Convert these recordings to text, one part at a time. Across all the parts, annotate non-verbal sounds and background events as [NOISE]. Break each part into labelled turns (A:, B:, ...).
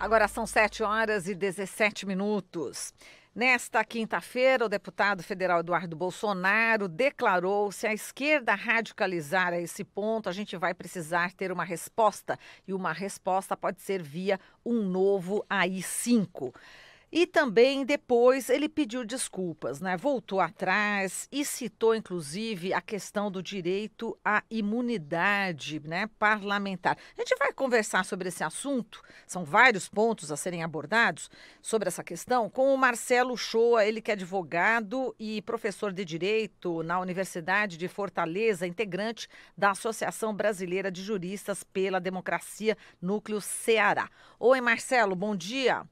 A: Agora são 7 horas e 17 minutos. Nesta quinta-feira, o deputado federal Eduardo Bolsonaro declarou: se a esquerda radicalizar a esse ponto, a gente vai precisar ter uma resposta. E uma resposta pode ser via um novo AI-5. E também depois ele pediu desculpas, né? Voltou atrás e citou inclusive a questão do direito à imunidade, né, parlamentar. A gente vai conversar sobre esse assunto, são vários pontos a serem abordados sobre essa questão com o Marcelo Shoa, ele que é advogado e professor de direito na Universidade de Fortaleza, integrante da Associação Brasileira de Juristas pela Democracia, núcleo Ceará. Oi, Marcelo, bom dia.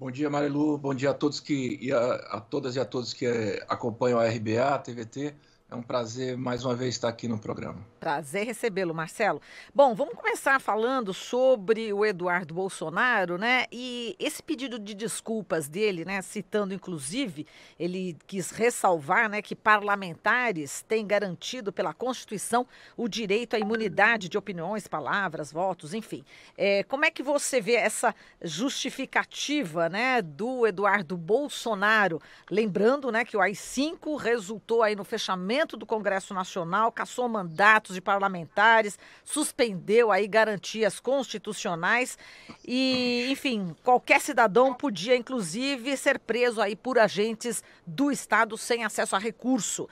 B: Bom dia, Marilu. Bom dia a todos que e a, a todas e a todos que eh, acompanham a RBA, a TVT. É um prazer mais uma vez estar aqui no programa.
A: Prazer recebê-lo, Marcelo. Bom, vamos começar falando sobre o Eduardo Bolsonaro, né? E esse pedido de desculpas dele, né? Citando, inclusive, ele quis ressalvar né, que parlamentares têm garantido pela Constituição o direito à imunidade de opiniões, palavras, votos, enfim. É, como é que você vê essa justificativa né, do Eduardo Bolsonaro? Lembrando né, que o AI-5 resultou aí no fechamento do Congresso Nacional, caçou mandatos de parlamentares, suspendeu aí garantias constitucionais e, enfim, qualquer cidadão podia, inclusive, ser preso aí por agentes do Estado sem acesso a recurso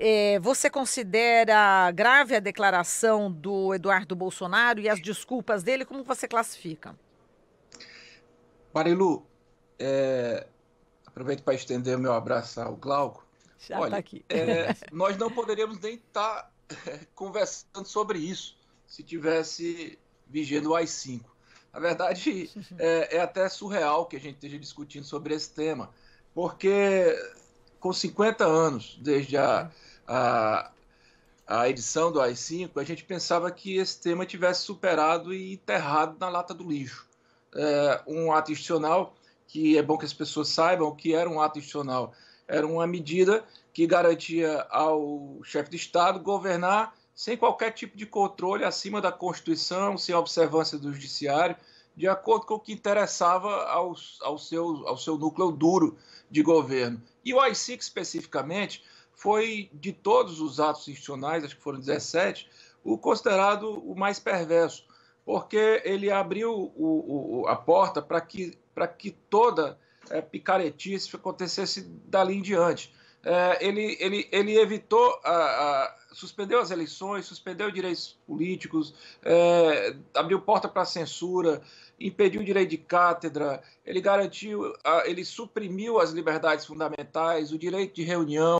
A: é, você considera grave a declaração do Eduardo Bolsonaro e as desculpas dele? Como você classifica?
B: Marilu, é... aproveito para estender o meu abraço ao Glauco.
A: Já está aqui. É...
B: [LAUGHS] nós não poderíamos nem estar tá [LAUGHS] conversando sobre isso se tivesse vigendo o AI-5. Na verdade, [LAUGHS] é, é, até surreal que a gente esteja discutindo sobre esse tema, porque com 50 anos desde a, uhum. a, a edição do AI-5, a gente pensava que esse tema tivesse superado e enterrado na lata do lixo. É, um ato institucional que é bom que as pessoas saibam que era um ato institucional era uma medida que garantia ao chefe de Estado governar sem qualquer tipo de controle acima da Constituição, sem observância do Judiciário, de acordo com o que interessava ao, seu, ao seu núcleo duro de governo. E o AI-5 especificamente foi, de todos os atos institucionais, acho que foram 17, o considerado o mais perverso, porque ele abriu o, o, a porta para que, que toda é, picaretice acontecesse dali em diante. É, ele, ele, ele evitou, a, a, suspendeu as eleições, suspendeu direitos políticos, é, abriu porta para censura, impediu o direito de cátedra, ele garantiu, a, ele suprimiu as liberdades fundamentais, o direito de reunião.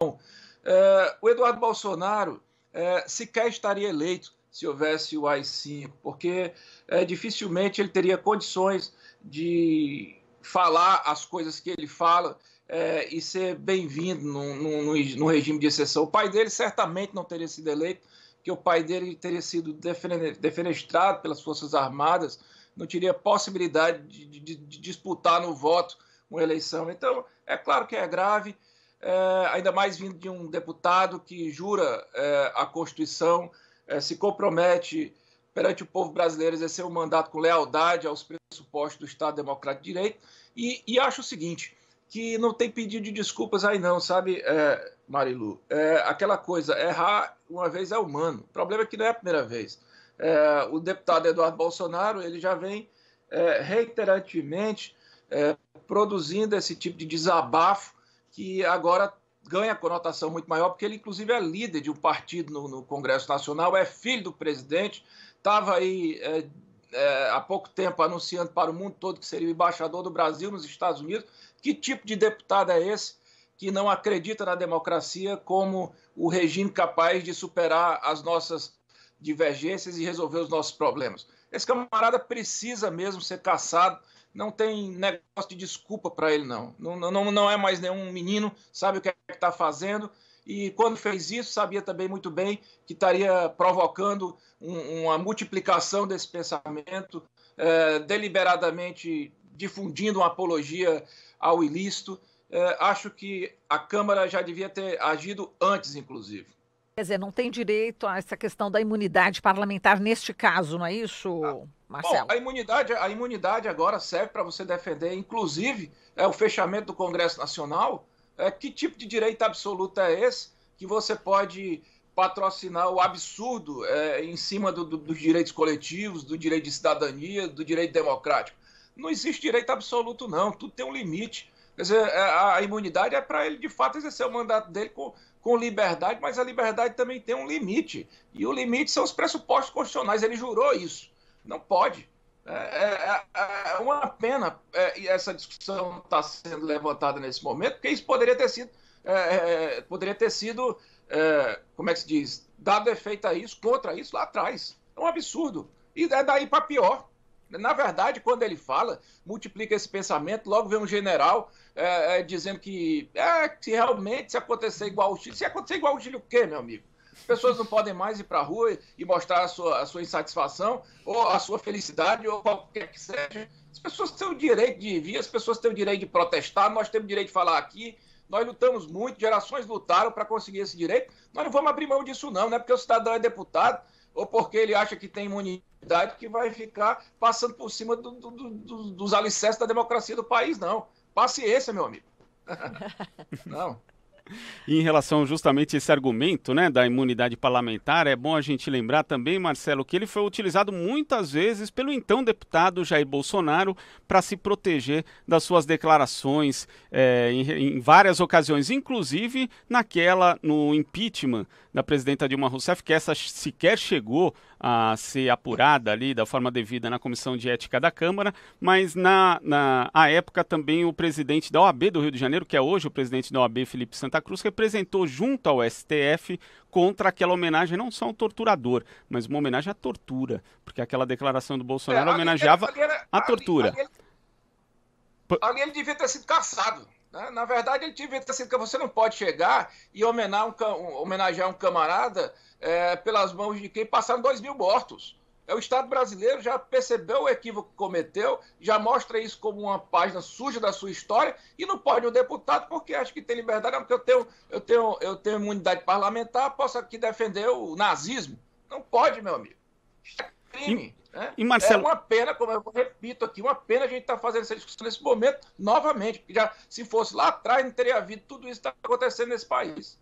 B: É, o Eduardo Bolsonaro é, sequer estaria eleito se houvesse o AI-5, porque é, dificilmente ele teria condições de falar as coisas que ele fala é, e ser bem-vindo no, regime de exceção. O pai dele certamente não teria sido eleito, que o pai dele teria sido defenestrado pelas Forças Armadas, não teria possibilidade de, de, de disputar no voto uma eleição. Então, é claro que é grave, é, ainda mais vindo de um deputado que jura é, a Constituição, é, se compromete perante o povo brasileiro, exercer o um mandato com lealdade aos pressupostos do Estado Democrático de Direito. E, e, acho o seguinte, que não tem pedido de desculpas aí não, sabe, é, Marilu? É, aquela coisa, errar uma vez é humano. O problema é que não é a primeira vez. É, o deputado Eduardo Bolsonaro, ele já vem é, reiteradamente é, produzindo esse tipo de desabafo que agora ganha conotação muito maior, porque ele, inclusive, é líder de um partido no, no Congresso Nacional, é filho do presidente, estava aí é, é, há pouco tempo anunciando para o mundo todo que seria o embaixador do Brasil nos Estados Unidos. Que tipo de deputado é esse que não acredita na democracia como o regime capaz de superar as nossas divergências e resolver os nossos problemas? Esse camarada precisa mesmo ser caçado. Não tem negócio de desculpa para ele, não. Não, não. não é mais nenhum menino, sabe o que é está fazendo e quando fez isso sabia também muito bem que estaria provocando um, uma multiplicação desse pensamento, eh, deliberadamente difundindo uma apologia ao ilícito. Eh, acho que a Câmara já devia ter agido antes, inclusive.
A: Quer dizer, não tem direito a essa questão da imunidade parlamentar neste caso, não é isso, ah, Marcelo? Bom,
B: a imunidade, a imunidade agora serve para você defender, inclusive, é, o fechamento do Congresso Nacional, é, que tipo de direito absoluto é esse que você pode patrocinar o absurdo é, em cima do, do, dos direitos coletivos, do direito de cidadania, do direito democrático? Não existe direito absoluto, não. Tudo tem um limite. Quer dizer, é, a imunidade é para ele, de fato, exercer o mandato dele com, com liberdade, mas a liberdade também tem um limite. E o limite são os pressupostos constitucionais. Ele jurou isso. Não pode. É, é, é, é uma pena é, essa discussão está sendo levantada nesse momento, porque isso poderia ter sido, é, poderia ter sido, como é que se diz, dado efeito a isso, contra isso lá atrás. É um absurdo. E é daí para pior. Na verdade, quando ele fala, multiplica esse pensamento, logo vem um general é, é, dizendo que é, se realmente se acontecer igual ao Chile. Se acontecer igual ao Chile, o quê, meu amigo? As pessoas não podem mais ir para a rua e mostrar a sua, a sua insatisfação ou a sua felicidade ou qualquer que seja. As pessoas têm o direito de vir, as pessoas têm o direito de protestar, nós temos o direito de falar aqui. Nós lutamos muito, gerações lutaram para conseguir esse direito. Nós não vamos abrir mão disso, não, não é porque o cidadão é deputado ou porque ele acha que tem imunidade que vai ficar passando por cima do, do, do, dos alicerces da democracia do país, não. Paciência, meu amigo. [LAUGHS] não.
C: E em relação justamente a esse argumento né, da imunidade parlamentar, é bom a gente lembrar também, Marcelo, que ele foi utilizado muitas vezes pelo então deputado Jair Bolsonaro para se proteger das suas declarações é, em, em várias ocasiões, inclusive naquela no impeachment da presidenta Dilma Rousseff, que essa sequer chegou a ser apurada ali da forma devida na Comissão de Ética da Câmara, mas na, na à época também o presidente da OAB do Rio de Janeiro, que é hoje o presidente da OAB, Felipe Santa Cruz, representou junto ao STF contra aquela homenagem não só ao torturador, mas uma homenagem à tortura, porque aquela declaração do Bolsonaro é, homenageava ali, a tortura.
B: Ali, ele devia ter sido caçado. Né? Na verdade, ele devia ter assim, que você não pode chegar e homenar um, homenagear um camarada é, pelas mãos de quem passaram dois mil mortos. É, o Estado brasileiro já percebeu o equívoco que cometeu, já mostra isso como uma página suja da sua história e não pode o um deputado porque acha que tem liberdade, não, porque eu tenho, eu tenho, eu tenho imunidade parlamentar, posso aqui defender o nazismo. Não pode, meu amigo. Isso é crime.
C: É? E Marcelo... É
B: uma pena, como eu repito aqui, uma pena a gente estar tá fazendo essa discussão nesse momento novamente, porque já se fosse lá atrás não teria havido tudo isso que está acontecendo nesse país.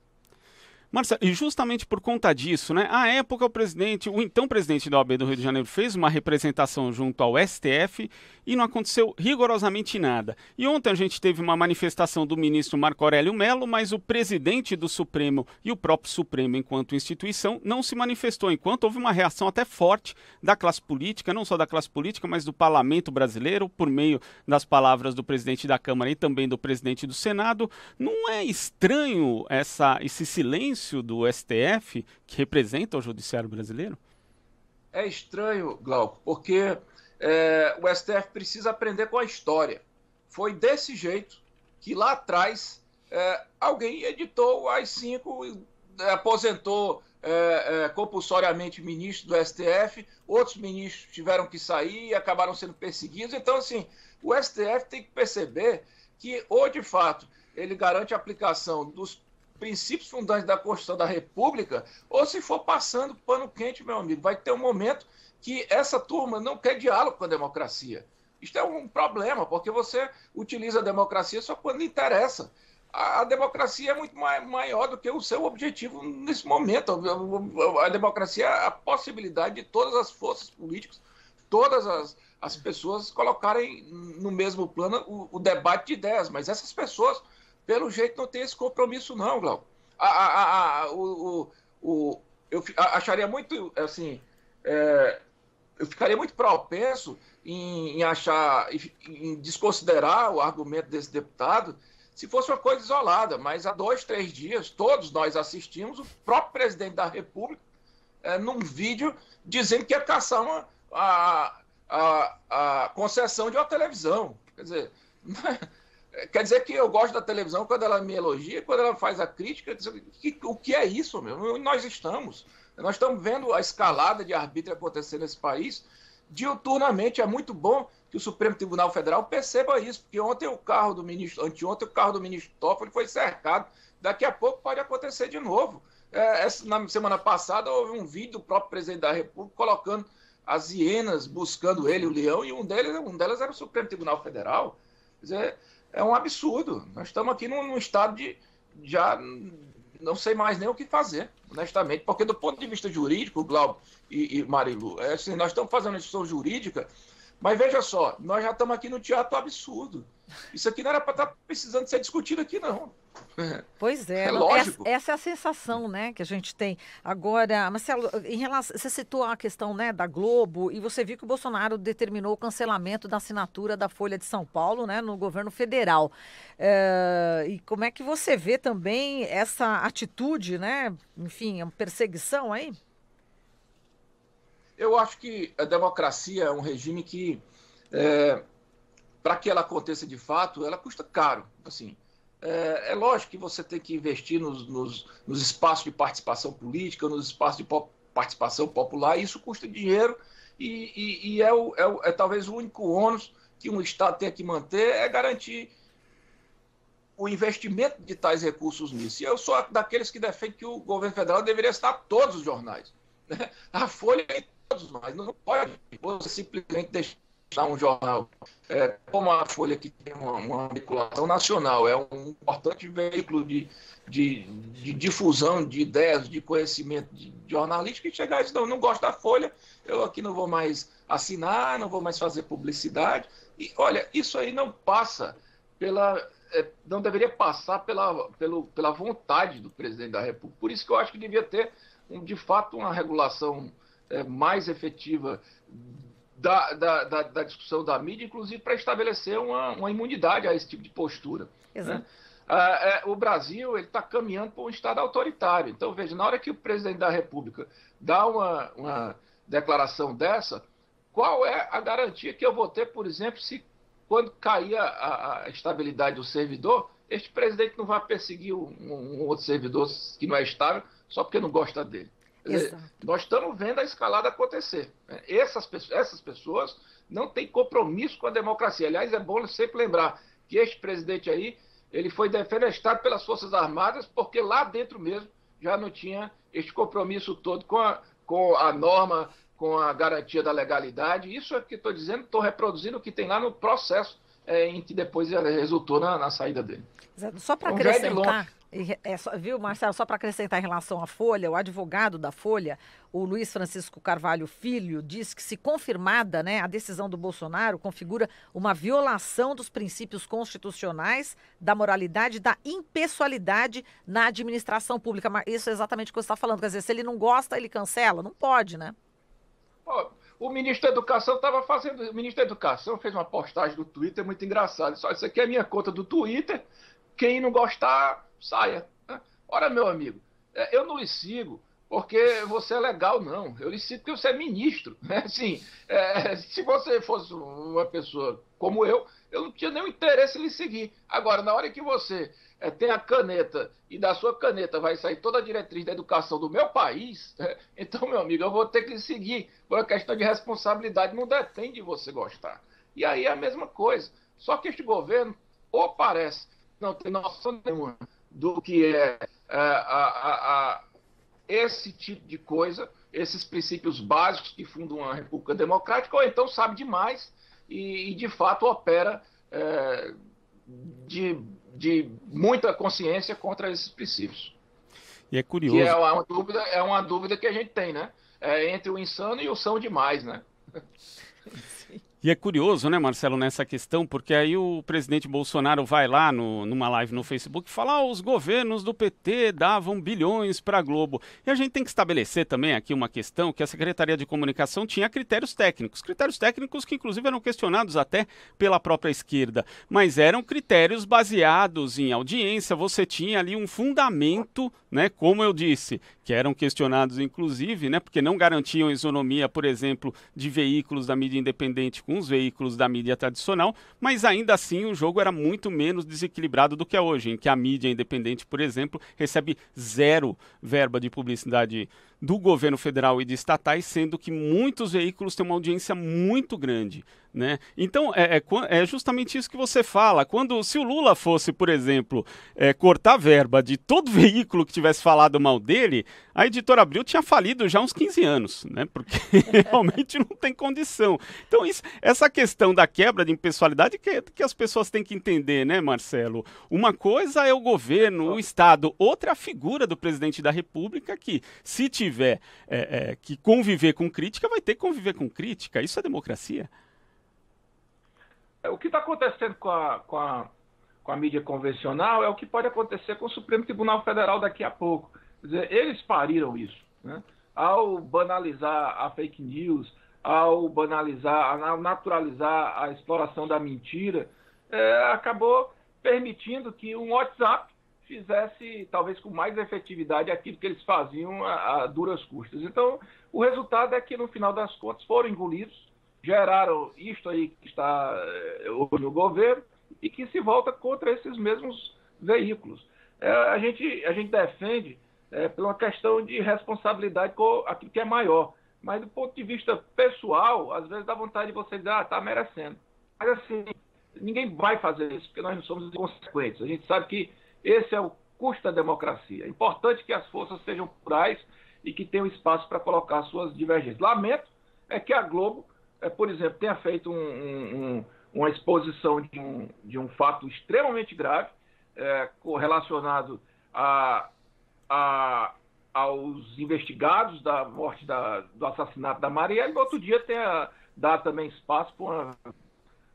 C: Marcelo, e justamente por conta disso, né? À época, o presidente, o então presidente da OAB do Rio de Janeiro, fez uma representação junto ao STF e não aconteceu rigorosamente nada. E ontem a gente teve uma manifestação do ministro Marco Aurélio Melo, mas o presidente do Supremo e o próprio Supremo, enquanto instituição, não se manifestou, enquanto houve uma reação até forte da classe política, não só da classe política, mas do parlamento brasileiro, por meio das palavras do presidente da Câmara e também do presidente do Senado. Não é estranho essa, esse silêncio? silêncio do STF que representa o judiciário brasileiro?
B: É estranho, Glauco, porque é, o STF precisa aprender com a história. Foi desse jeito que lá atrás é, alguém editou as cinco, é, aposentou é, é, compulsoriamente ministro do STF, outros ministros tiveram que sair e acabaram sendo perseguidos. Então, assim, o STF tem que perceber que, ou de fato, ele garante a aplicação dos princípios fundantes da Constituição da República, ou se for passando pano quente, meu amigo, vai ter um momento que essa turma não quer diálogo com a democracia. Isto é um problema, porque você utiliza a democracia só quando interessa. A, democracia é muito maior do que o seu objetivo nesse momento. A, a democracia é a possibilidade de todas as forças políticas, todas as, as pessoas colocarem no mesmo plano o, o debate de ideias, mas essas pessoas pelo jeito não tem esse compromisso, não, Glau. A, a, a, o, o, eu acharia muito, assim, é, eu ficaria muito propenso em, em achar, em, em desconsiderar o argumento desse deputado se fosse uma coisa isolada, mas há dois, três dias, todos nós assistimos o próprio presidente da República é, num vídeo dizendo que ia caçar uma, a, a, a concessão de uma televisão. Quer dizer, [LAUGHS] Quer dizer que eu gosto da televisão quando ela me elogia, quando ela faz a crítica. O que é isso, meu? nós estamos? Nós estamos vendo a escalada de arbítrio acontecer nesse país diuturnamente. É muito bom que o Supremo Tribunal Federal perceba isso, porque ontem o carro do ministro, anteontem o carro do ministro Toffoli foi cercado. Daqui a pouco pode acontecer de novo. É, essa, é, na semana passada houve um vídeo do próprio presidente da República colocando as hienas buscando ele, o leão, e um deles, um delas era o Supremo Tribunal Federal. Quer dizer, é um absurdo. Nós estamos aqui num, num estado de já não sei mais nem o que fazer, honestamente, porque do ponto de vista jurídico, Glauco e, e Marilu, é assim, nós estamos fazendo discussão jurídica, mas veja só, nós já estamos aqui no teatro absurdo. Isso aqui não era para estar tá precisando ser discutido aqui, não.
A: Pois é, é lógico. Essa, essa, é a sensação né, que a gente tem. Agora, Marcelo, em relação, você citou a questão né, da Globo e você viu que o Bolsonaro determinou o cancelamento da assinatura da Folha de São Paulo né, no governo federal. É, e como é que você vê também essa atitude, né? Enfim, é perseguição aí?
B: Eu acho que a democracia é um regime que. É para que ela aconteça de fato, ela custa caro. Assim, é, é lógico que você tem que investir nos, nos, nos, espaços de participação política, nos espaços de po participação popular, E isso custa dinheiro e, e, e é, o, é, o, é talvez o único ônus que um Estado tem que manter é garantir o investimento de tais recursos nisso. E eu sou daqueles que defendem que o governo federal deveria estar todos os jornais. Né? A Folha e todos mais. Não pode você simplesmente deixar um jornal é, como a Folha, que tem uma, uma nacional, é um importante veículo de, de, de difusão de ideias, de conhecimento de, de jornalístico, e chegar a não, não gosto da Folha, eu aqui não vou mais assinar, não vou mais fazer publicidade. E olha, isso aí não passa pela. É, não deveria passar pela, pelo, pela vontade do presidente da República. Por isso que eu acho que devia ter, um, de fato, uma regulação é, mais efetiva da, da, da, da discussão da mídia, inclusive para estabelecer uma, uma, imunidade a esse tipo de postura. Né? Exato. Né? Ah, é, o Brasil está caminhando para um Estado autoritário. Então, veja, na hora que o presidente da República dá uma, uma declaração dessa, qual é a garantia que eu vou ter, por exemplo, se quando cair a, a estabilidade do servidor, este presidente não vai perseguir um, um, outro servidor que não é estável só porque não gosta dele nós estamos vendo a escalada acontecer. Essas, essas pessoas não têm compromisso com a democracia. Aliás, é bom sempre lembrar que este presidente aí, ele foi defenestrado pelas Forças Armadas, porque lá dentro mesmo já não tinha este compromisso todo com a, com a norma, com a garantia da legalidade. Isso é que estou dizendo, estou reproduzindo o que tem lá no processo é, em que depois resultou na, na saída dele.
A: Exato. Só para então, é acrescentar... É só, viu, Marcelo, só para acrescentar em relação à Folha, o advogado da Folha, o Luiz Francisco Carvalho Filho, diz que, se confirmada né, a decisão do Bolsonaro, configura uma violação dos princípios constitucionais, da moralidade, da impessoalidade na administração pública. Mas isso é exatamente o que você está falando. Quer dizer, se ele não gosta, ele cancela? Não pode, né?
B: o ministro da Educação estava fazendo. O ministro da Educação fez uma postagem do Twitter muito engraçada. Só isso aqui é minha conta do Twitter. Quem não gostar saia. Né? Ora, meu amigo, é, eu não lhe sigo porque você é legal, não. Eu lhe sigo porque você é ministro. [LAUGHS] Né? Assim, é, se você fosse uma pessoa como eu, eu não tinha nenhum interesse em lhe seguir. Agora, na hora que você é, tem a caneta e da sua caneta vai sair toda a diretriz da educação do meu país, [LAUGHS] é, então, meu amigo, eu vou ter que lhe seguir. Por uma questão de responsabilidade, não depende de você gostar. E aí é a mesma coisa. Só que este governo, ou parece não tem noção nenhuma do que é, é a, a, a, esse tipo de coisa, esses princípios básicos que fundam a república democrática, ou então sabe demais e, e de fato opera é, de, de muita consciência contra esses princípios.
C: E é curioso. Que é uma
B: dúvida, é uma dúvida que a gente tem, né? É entre o insano e o são demais, né? [LAUGHS] [LAUGHS]
C: Sim. E é curioso, né, Marcelo, nessa questão, porque aí o presidente Bolsonaro vai lá no, numa live no Facebook falar oh, os governos do PT davam bilhões para a Globo. E a gente tem que estabelecer também aqui uma questão que a Secretaria de Comunicação tinha critérios técnicos, critérios técnicos que inclusive eram questionados até pela própria esquerda, mas eram critérios baseados em audiência, você tinha ali um fundamento, né, como eu disse, que eram questionados inclusive, né, porque não garantiam isonomia, por exemplo, de veículos da mídia independente com os veículos da mídia tradicional, mas ainda assim o jogo era muito menos desequilibrado do que é hoje, em que a mídia independente, por exemplo, recebe zero verba de publicidade do governo federal e de estatais, sendo que muitos veículos têm uma audiência muito grande. Né? Então, é, é, é justamente isso que você fala. Quando Se o Lula fosse, por exemplo, é, cortar verba de todo [LAUGHS] veículo que tivesse falado mal dele, a editora Abril tinha falido já uns 15 anos, né? porque [LAUGHS] realmente não tem condição. Então, isso, essa questão da quebra de impessoalidade que, que as pessoas têm que entender, né, Marcelo? Uma coisa é o governo, o é. Estado, outra é a figura do presidente da República que, se tiver tiver é, é, que conviver com crítica, vai ter que conviver com crítica. Isso é democracia.
B: É, o que está acontecendo com a, com, a, com a mídia convencional é o que pode acontecer com o Supremo Tribunal Federal daqui a pouco. Quer dizer, eles pariram isso. Né? Ao banalizar a fake news, ao banalizar, ao naturalizar a exploração da mentira, é, acabou permitindo que um WhatsApp fizesse talvez com mais efetividade aquilo que eles faziam a, a, duras custas. Então, o resultado é que no final das contas foram engolidos, geraram isto aí que está eh, hoje no governo e que se volta contra esses mesmos veículos. É, a, gente, a gente defende é, pela questão de responsabilidade com aquilo que é maior, mas do ponto de vista pessoal, às vezes dá vontade de você dizer, ah, está merecendo. Mas assim, ninguém vai fazer isso, porque nós não somos inconsequentes. A gente sabe que esse é o custo da democracia. É importante que as forças sejam plurais e que tenham espaço para colocar suas divergências. Lamento é que a Globo, é, por exemplo, tenha feito um, um, uma exposição de um, de um, fato extremamente grave é, relacionado a, a, aos investigados da morte, da, do assassinato da Maria, e no outro dia tenha, dado também espaço para uma,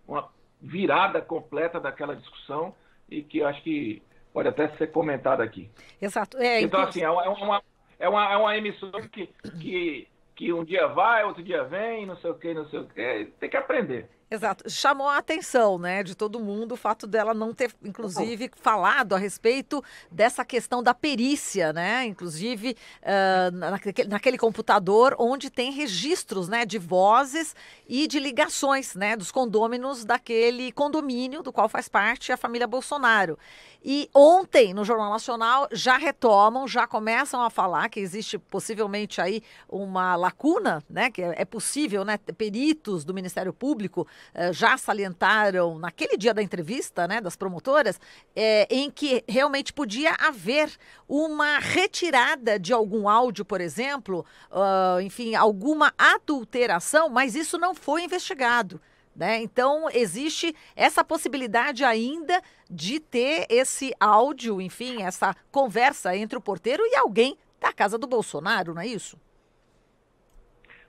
B: uma virada completa daquela discussão e que acho que pode até ser comentado aqui. Exato. É, então, assim, é, é uma, é uma, é uma emissora que, que, que um dia vai, outro dia vem, não sei o que, não sei o que. Tem que aprender.
A: Exato. Chamou a atenção, né, de todo mundo o fato dela não ter, inclusive, oh. falado a respeito dessa questão da perícia, né? Inclusive uh, naquele, naquele, computador onde tem registros, né, de vozes e de ligações, né, dos condôminos daquele condomínio do qual faz parte a família Bolsonaro. E ontem no Jornal Nacional já retomam, já começam a falar que existe possivelmente aí uma lacuna, né, que é, é possível, né, peritos do Ministério Público eh, já salientaram naquele dia da entrevista né, das promotoras, é, em que realmente podia haver uma retirada de algum áudio, por exemplo, uh, enfim, alguma adulteração, mas isso não foi investigado. Né? Então, existe essa possibilidade ainda de ter esse áudio, enfim, essa conversa entre o porteiro e alguém da casa do Bolsonaro, não é isso?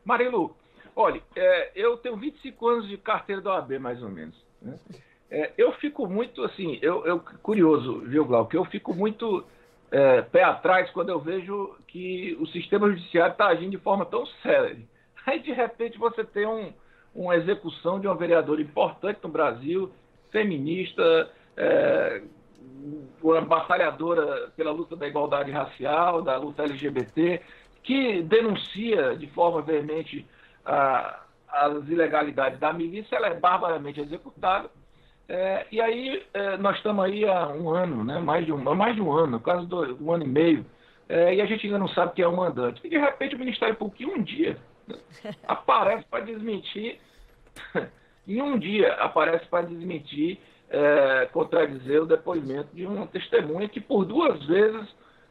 B: Marilu, Olha, é, eu tenho 25 anos de carteira da OAB, mais ou menos. Né? É, eu fico muito, assim, eu, eu curioso, viu, Glauco? Eu fico muito é, pé atrás quando eu vejo que o sistema judiciário está agindo de forma tão célere. Aí, de repente, você tem um, uma execução de uma vereadora importante no Brasil, feminista, é, uma batalhadora pela luta da igualdade racial, da luta LGBT, que denuncia de forma veemente as ilegalidades da milícia, ela é barbaramente executada. É, e aí é, nós estamos aí há um ano, né? mais, de um, mais de um ano, quase dois, um ano e meio, é, e a gente ainda não sabe quem é o mandante. E de repente o Ministério Público, em um dia, né, [LAUGHS] aparece para desmentir, [LAUGHS] em um dia aparece para desmentir, é, contradizer o depoimento de uma testemunha que por duas vezes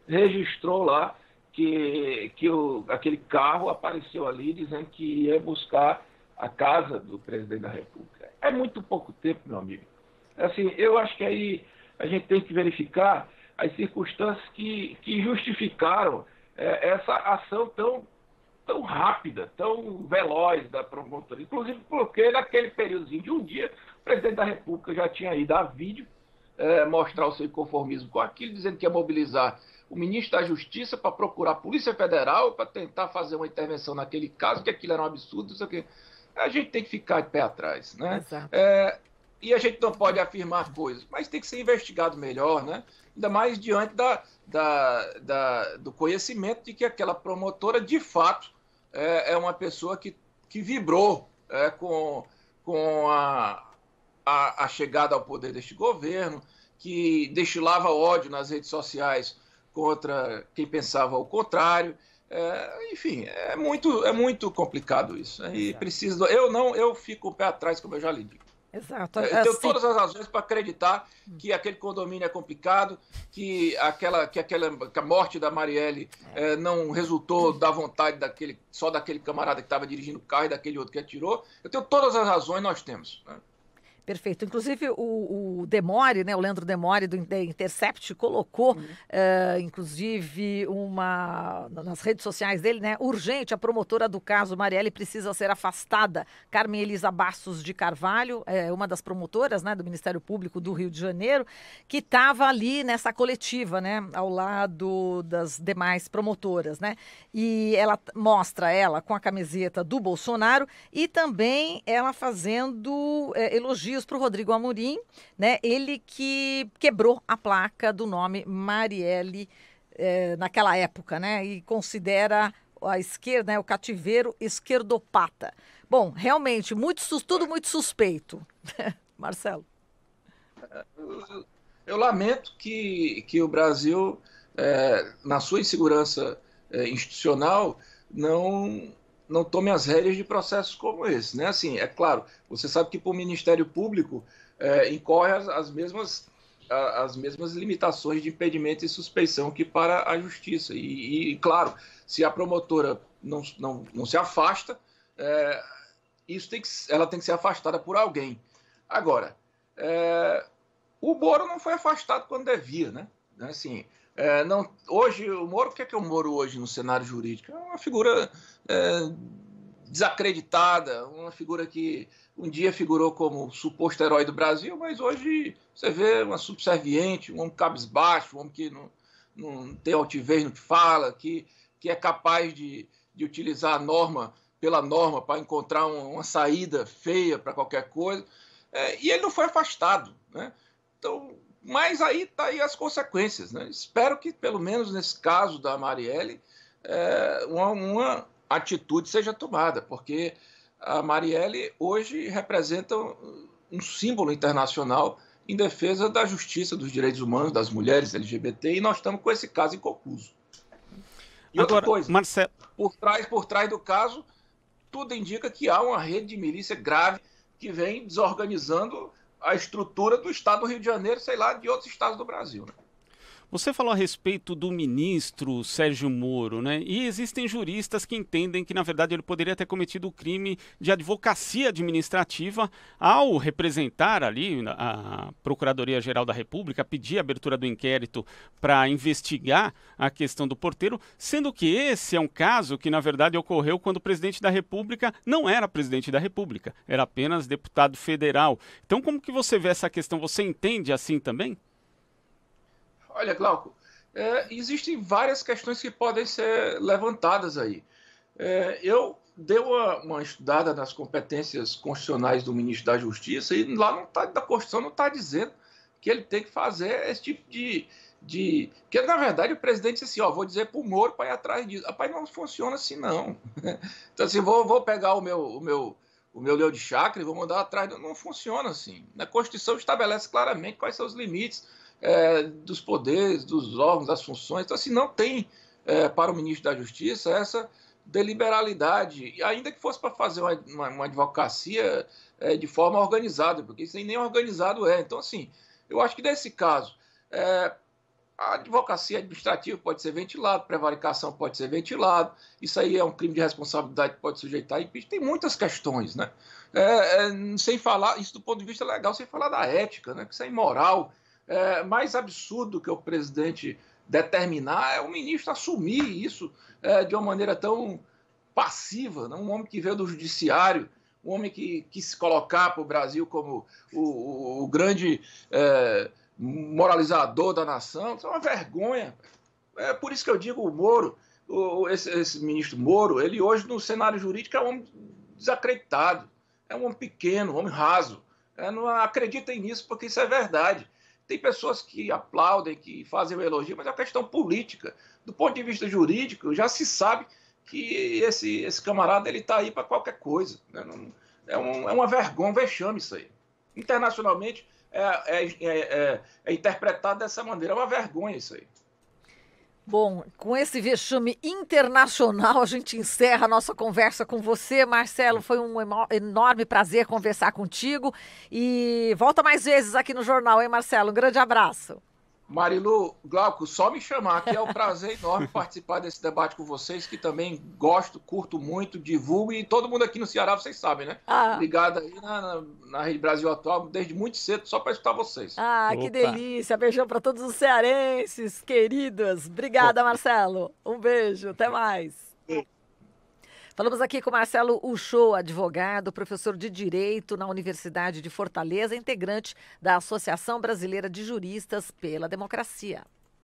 B: registrou lá que, que o, aquele carro apareceu ali dizendo que ia buscar a casa do presidente da República. É muito pouco tempo, meu amigo. Assim, eu acho que aí a gente tem que verificar as circunstâncias que, que justificaram é, essa ação tão, tão rápida, tão veloz da promotoria. Inclusive porque naquele períodozinho de um dia, o presidente da República já tinha ido a vídeo é, mostrar o seu conformismo com aquilo, dizendo que ia mobilizar o ministro da Justiça para procurar a Polícia Federal para tentar fazer uma intervenção naquele caso, que aquilo era um absurdo, não sei o quê. A gente tem que ficar de pé atrás, né? É, e a gente não pode afirmar coisas, mas tem que ser investigado melhor, né? Ainda mais diante da, da, da do conhecimento de que aquela promotora, de fato, é, é uma pessoa que, que vibrou é, com, com a, a, a chegada ao poder deste governo, que destilava ódio nas redes sociais contra quem pensava o contrário. É, enfim, é muito, é muito complicado isso. Né? E preciso. Eu não, eu fico o pé atrás, como eu já lhe digo.
A: Exato. É, eu tenho assim... todas
B: as razões para acreditar hum. que aquele condomínio é complicado, que aquela, que aquela que a morte da Marielle é. É, não resultou da vontade daquele, só daquele camarada que estava dirigindo o carro e daquele outro que atirou. Eu tenho todas as razões, nós temos. Né?
A: Perfeito. Inclusive, o, o Demore, né, o Leandro Demore do Intercept, colocou, uhum. uh, inclusive, uma nas redes sociais dele, né? Urgente, a promotora do caso Marielle precisa ser afastada. Carmen Elisa Bastos de Carvalho, é uma das promotoras né, do Ministério Público do Rio de Janeiro, que estava ali nessa coletiva, né? Ao lado das demais promotoras, né? E ela mostra ela com a camiseta do Bolsonaro e também ela fazendo é, elogios elogios para o Rodrigo Amorim, né? Ele que quebrou a placa do nome Marielle eh, naquela época, né? E considera a esquerda, né, o cativeiro esquerdopata. Bom, realmente, muito, tudo muito suspeito. [LAUGHS] Marcelo.
B: É, eu, eu lamento que, que o Brasil, eh, na sua insegurança eh, institucional, não não tome as rédeas de processos como esse. Né? Assim, é claro, você sabe que para o Ministério Público é, incorre as, as, mesmas, as mesmas limitações de impedimento e suspeição que para a Justiça. E, e claro, se a promotora não, não, não se afasta, é, isso tem que, ela tem que ser afastada por alguém. Agora, é, o Boro não foi afastado quando devia, né? Assim, é, não, hoje, o Moro, o que é que eu moro hoje no cenário jurídico? É uma figura é, desacreditada, uma figura que um dia figurou como suposto herói do Brasil, mas hoje você vê uma subserviente, um homem cabisbaixo, um homem que não, não tem altivez no que fala, que, que é capaz de, de utilizar a norma pela norma para encontrar uma, uma saída feia para qualquer coisa. É, e ele não foi afastado. Né? Então, mas aí tá aí as consequências. Né? Espero que, pelo menos nesse caso da Marielle, é, uma, uma, atitude seja tomada, porque a Marielle hoje representa um símbolo internacional em defesa da justiça, dos direitos humanos, das mulheres LGBT, e nós estamos com esse caso concurso. E Agora, outra coisa, Marcelo... por, trás, por trás do caso, tudo indica que há uma rede de milícia grave que vem desorganizando a estrutura do estado do Rio de Janeiro, sei lá, de outros estados do Brasil. Né?
C: Você falou a respeito do ministro Sérgio Moro, né? E existem juristas que entendem que, na verdade, ele poderia ter cometido o crime de advocacia administrativa ao representar ali a Procuradoria-Geral da República, pedir a abertura do inquérito para investigar a questão do porteiro, sendo que esse é um caso que, na verdade, ocorreu quando o presidente da República não era presidente da República, era apenas deputado federal. Então, como que você vê essa questão? Você entende assim também?
B: Olha, Glauco, é, existem várias questões que podem ser levantadas aí. É, eu dei uma, uma, estudada nas competências constitucionais do ministro da Justiça e lá não tá, da Constituição não está dizendo que ele tem que fazer esse tipo de. de que na verdade o presidente disse assim: ó, vou dizer para o Moro para ir atrás disso. Rapaz, não funciona assim não. [LAUGHS] Então, assim, vou, vou pegar o meu. O meu o meu leão de Chacre, vou mandar atrás. Não funciona assim. A Constituição estabelece claramente quais são os limites é, dos poderes, dos órgãos, das funções. Então, assim, não tem é, para o ministro da Justiça essa deliberalidade, e ainda que fosse para fazer uma, uma, uma advocacia é, de forma organizada, porque isso nem organizado é. Então, assim, eu acho que nesse caso, é, a advocacia administrativa pode ser ventilada, prevaricação pode ser ventilado, isso aí é um crime de responsabilidade que pode sujeitar e tem muitas questões, né? É, é, sem falar, isso do ponto de vista legal, sem falar da ética, né? Que isso é imoral, é, mais absurdo que o presidente determinar é o ministro assumir isso é, de uma maneira tão passiva. Né? Um homem que veio do judiciário, um homem que quis se colocar para o Brasil como o, o, o grande é, moralizador da nação. Isso é uma vergonha. É por isso que eu digo o Moro, o, esse, esse, ministro Moro, ele hoje no cenário jurídico é um homem desacreditado, é um homem pequeno, um homem raso. É, não acreditem nisso porque isso é verdade. Tem pessoas que aplaudem, que fazem o elogio, mas é a questão política, do ponto de vista jurídico, já se sabe que esse, esse camarada ele está aí para qualquer coisa. Né? Não, é, um, é, uma vergonha, um vexame isso aí. Internacionalmente é, é, é, é, é interpretado dessa maneira, é uma vergonha isso aí.
A: Bom, com esse vexame internacional, a gente encerra a nossa conversa com você. Marcelo, foi um enorme prazer conversar contigo. E volta mais vezes aqui no jornal, hein, Marcelo? Um grande abraço.
B: Marilu, Glauco, só me chamar, que é um prazer enorme [LAUGHS] participar desse debate com vocês, que também gosto, curto muito, divulgo, e todo mundo aqui no Ceará, vocês sabem, né? Ah. Ligado aí na, na, na Rede Brasil Atual desde muito cedo, só para escutar vocês. Ah, Opa. que delícia!
A: Beijão para todos os cearenses, queridos. Obrigada, Marcelo. Um beijo, até mais. Beijo. Falamos aqui com Marcelo Uchoa, advogado, professor de Direito na Universidade de Fortaleza, integrante da Associação Brasileira de Juristas pela Democracia.